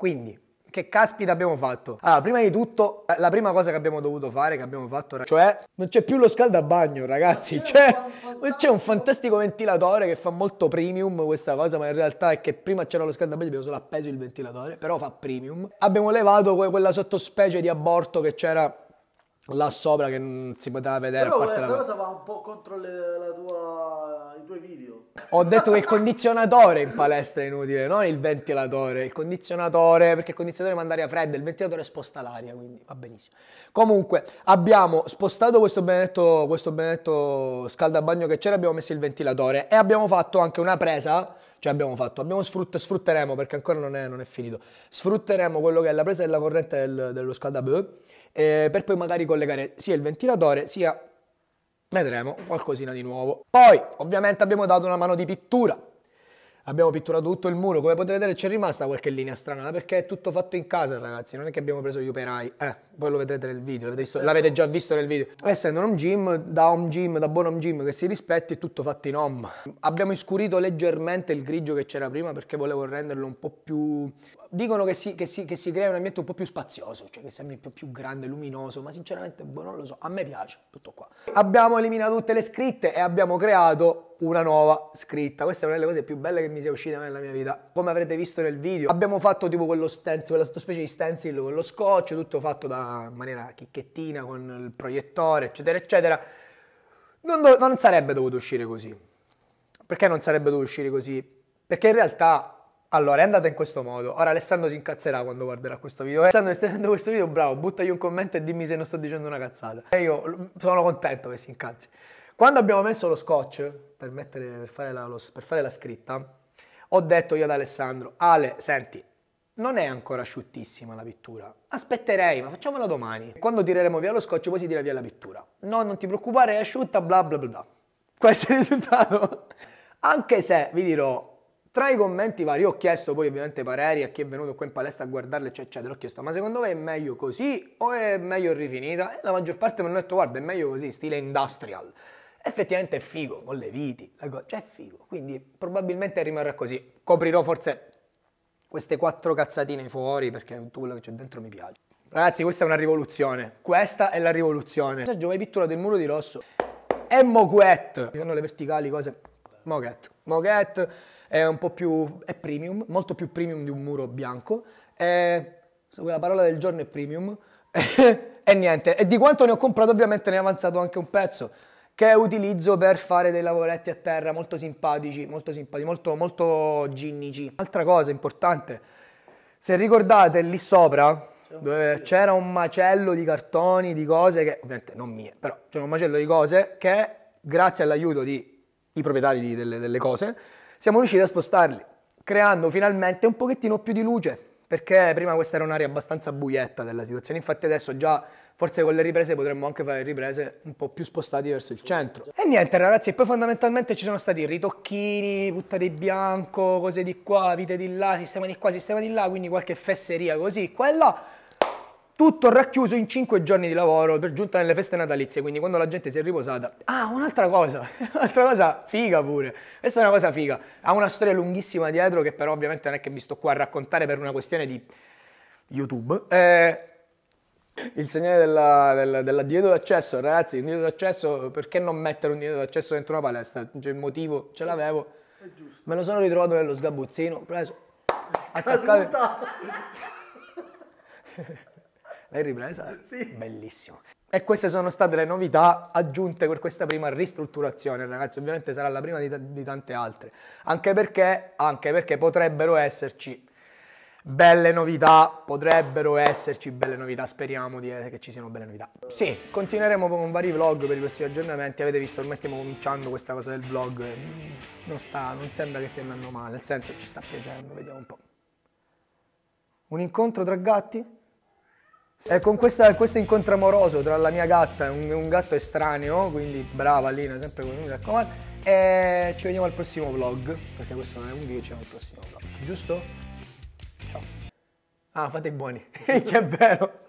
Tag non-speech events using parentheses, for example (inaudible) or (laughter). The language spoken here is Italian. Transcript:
Quindi, che caspita abbiamo fatto? Allora, prima di tutto, eh, la prima cosa che abbiamo dovuto fare, che abbiamo fatto, cioè, non c'è più lo scaldabagno, ragazzi. C'è, cioè, c'è un fantastico ventilatore che fa molto premium questa cosa, ma in realtà è che prima c'era lo scaldabagno, abbiamo solo appeso il ventilatore, però fa premium. Abbiamo levato quella sottospecie di aborto che c'era là sopra che non si poteva vedere. Però questa la... cosa va un po' contro le, tua, i tuoi video. Ho detto che il condizionatore in palestra è inutile, non il ventilatore. Il condizionatore, perché il condizionatore manda aria fredda, il ventilatore sposta l'aria, quindi va benissimo. Comunque, abbiamo spostato questo benedetto, questo benedetto scaldabagno che c'era, abbiamo messo il ventilatore e abbiamo fatto anche una presa cioè abbiamo fatto, abbiamo sfrutt- sfrutteremo perché ancora non è, non è, finito, sfrutteremo quello che è la presa della corrente del, dello scaldabagno eh, per poi magari collegare sia il ventilatore sia vedremo qualcosina di nuovo. Poi ovviamente abbiamo dato una mano di pittura, abbiamo pitturato tutto il muro, come potete vedere c'è rimasta qualche linea strana, perché è tutto fatto in casa ragazzi, non è che abbiamo preso gli operai, eh, poi lo vedrete nel video, l'avete già visto nel video. Essendo un home gym, da home gym, da buon home gym che si rispetti, è tutto fatto in home. Abbiamo iscurito leggermente il grigio che c'era prima perché volevo renderlo un po' più dicono che si, che, si, che si, crea un ambiente un po' più spazioso, cioè che sembri un po' più grande, luminoso, ma sinceramente boh, non lo so, a me piace, tutto qua. Abbiamo eliminato tutte le scritte e abbiamo creato una nuova scritta. Questa è una delle cose più belle che mi sia uscita nella mia vita. Come avrete visto nel video, abbiamo fatto tipo quello stencil, quella specie di stencil con lo scotch, tutto fatto da, maniera chicchettina, con il proiettore, eccetera, eccetera. non, do, non sarebbe dovuto uscire così. Perché non sarebbe dovuto uscire così? Perché in realtà allora, è andata in questo modo. Ora Alessandro si incazzerà quando guarderà questo video. Alessandro, se stai vedendo questo video, bravo, buttagli un commento e dimmi se non sto dicendo una cazzata. E io sono contento che si incazzi. Quando abbiamo messo lo scotch per, mettere, per, fare, la, lo, per fare la scritta, ho detto io ad Alessandro, Ale, senti, non è ancora asciuttissima la pittura. Aspetterei, ma facciamola domani. Quando tireremo via lo scotch, poi si tira via la pittura. No, non ti preoccupare, è asciutta, bla bla bla. Questo è il risultato. (laughs) Anche se, vi dirò, tra i commenti vari ho chiesto poi ovviamente pareri a chi è venuto qua in palestra a guardarle eccetera, eccetera, ho chiesto ma secondo me è meglio così o è meglio rifinita? E la maggior parte mi hanno detto guarda è meglio così, stile industrial. Effettivamente è figo, con le viti, cioè è figo, quindi probabilmente rimarrà così. Coprirò forse queste quattro cazzatine fuori perché tutto quello che c'è dentro mi piace. Ragazzi, questa è una rivoluzione. Questa è la rivoluzione. Sergio, hai pittura del muro di rosso. È moquette. Ci sono le verticali, cose. Moquette. Moquette è un po' più, è premium, molto più premium di un muro bianco, è, la parola del giorno è premium, (laughs) e niente, e di quanto ne ho comprato ovviamente ne è avanzato anche un pezzo, che utilizzo per fare dei lavoretti a terra molto simpatici, molto simpatici, molto, molto ginnici. Altra cosa importante, se ricordate lì sopra, dove c'era un macello di cartoni, di cose che, ovviamente non mie, però c'era un macello di cose che grazie all'aiuto dei proprietari di, delle, delle cose, siamo riusciti a spostarli, creando finalmente un pochettino più di luce, perché prima questa era un'area abbastanza buietta della situazione, infatti adesso già forse con le riprese potremmo anche fare riprese un po' più spostate verso il centro. E niente ragazzi, poi fondamentalmente ci sono stati ritocchini, buttate di bianco, cose di qua, vite di là, sistema di qua, sistema di là, quindi qualche fesseria così, qua e là, tutto racchiuso in 5 giorni di lavoro, per giunta nelle feste natalizie, quindi quando la gente si è riposata. Ah, un'altra cosa, (laughs) un'altra cosa figa pure. Questa è una cosa figa. Ha una storia lunghissima dietro che però ovviamente non è che mi sto qua a raccontare per una questione di YouTube. Eh, il segnale della, della, della divieto d'accesso, ragazzi, un divieto d'accesso, perché non mettere un divieto d'accesso dentro una palestra? Cioè, il motivo ce l'avevo. Me lo sono ritrovato nello sgabuzzino, preso, attaccato. (laughs) L'hai ripresa? Sì. Bellissimo. E queste sono state le novità aggiunte per questa prima ristrutturazione, ragazzi. Ovviamente sarà la prima di, t- di tante altre. Anche perché, anche perché potrebbero esserci belle novità, potrebbero esserci belle novità, speriamo di, eh, che ci siano belle novità. Sì, continueremo con vari vlog per i prossimi aggiornamenti, avete visto ormai stiamo cominciando questa cosa del vlog, non, sta, non sembra che stia andando male, nel senso ci sta piacendo, vediamo un po'. Un incontro tra gatti? È eh, con questa, questo incontro amoroso tra la mia gatta e un, un gatto estraneo, quindi brava Lina, sempre con lui, mi raccomando. E eh, ci vediamo al prossimo vlog, perché questo non è un video, ci vediamo al prossimo vlog, giusto? Ciao. Ah, fate i buoni, (laughs) che è vero.